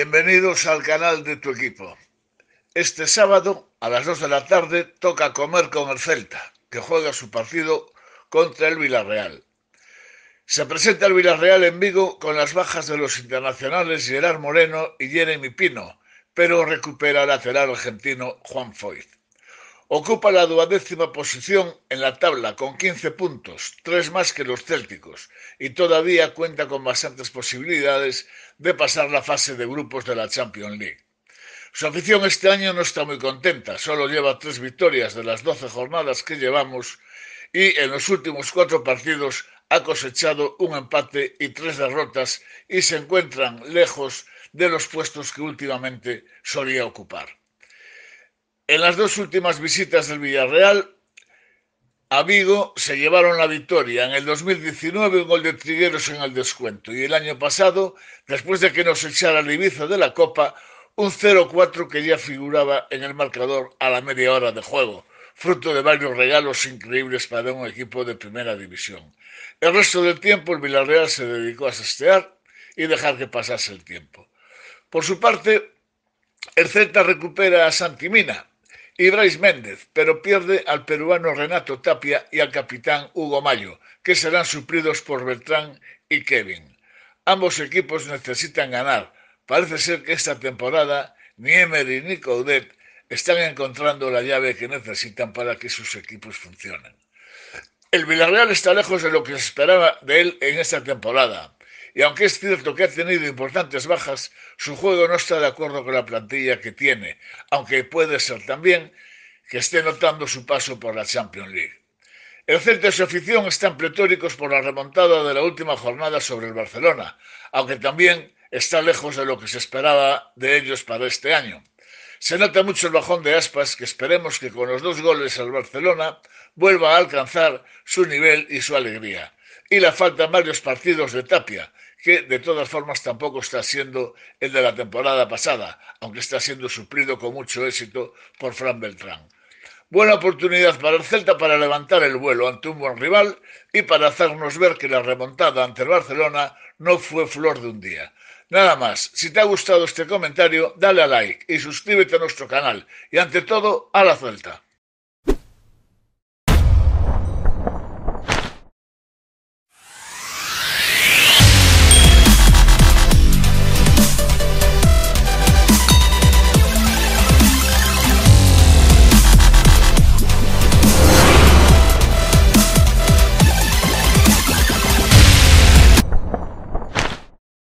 Bienvenidos al canal de tu equipo. Este sábado a las 2 de la tarde toca comer con el Celta, que juega su partido contra el Villarreal. Se presenta el Villarreal en Vigo con las bajas de los internacionales Gerard Moreno y Jeremy Pino, pero recupera lateral argentino Juan Foyt. Ocupa la duodécima posición en la tabla con 15 puntos, tres más que los célticos, y todavía cuenta con bastantes posibilidades de pasar la fase de grupos de la Champions League. Su afición este año no está muy contenta, solo lleva tres victorias de las 12 jornadas que llevamos y en los últimos cuatro partidos ha cosechado un empate y tres derrotas y se encuentran lejos de los puestos que últimamente solía ocupar. En las dos últimas visitas del Villarreal a Vigo se llevaron la victoria. En el 2019 un gol de Trigueros en el descuento y el año pasado, después de que nos echara el Ibiza de la Copa, un 0-4 que ya figuraba en el marcador a la media hora de juego, fruto de varios regalos increíbles para un equipo de primera división. El resto del tiempo el Villarreal se dedicó a sestear y dejar que pasase el tiempo. Por su parte, el Celta recupera a Santimina, y Méndez, pero pierde al peruano Renato Tapia y al capitán Hugo Mayo, que serán suplidos por Bertrán y Kevin. Ambos equipos necesitan ganar. Parece ser que esta temporada ni Emery ni Coudet están encontrando la llave que necesitan para que sus equipos funcionen. El Villarreal está lejos de lo que se esperaba de él en esta temporada y aunque es cierto que ha tenido importantes bajas, su juego no está de acuerdo con la plantilla que tiene, aunque puede ser también que esté notando su paso por la Champions League. El Celta y su afición están pletóricos por la remontada de la última jornada sobre el Barcelona, aunque también está lejos de lo que se esperaba de ellos para este año. Se nota mucho el bajón de aspas que esperemos que con los dos goles al Barcelona vuelva a alcanzar su nivel y su alegría y la falta faltan varios partidos de Tapia, que de todas formas tampoco está siendo el de la temporada pasada, aunque está siendo suplido con mucho éxito por Fran Beltrán. Buena oportunidad para el Celta para levantar el vuelo ante un buen rival y para hacernos ver que la remontada ante el Barcelona no fue flor de un día. Nada más, si te ha gustado este comentario, dale a like y suscríbete a nuestro canal. Y ante todo, a la Celta.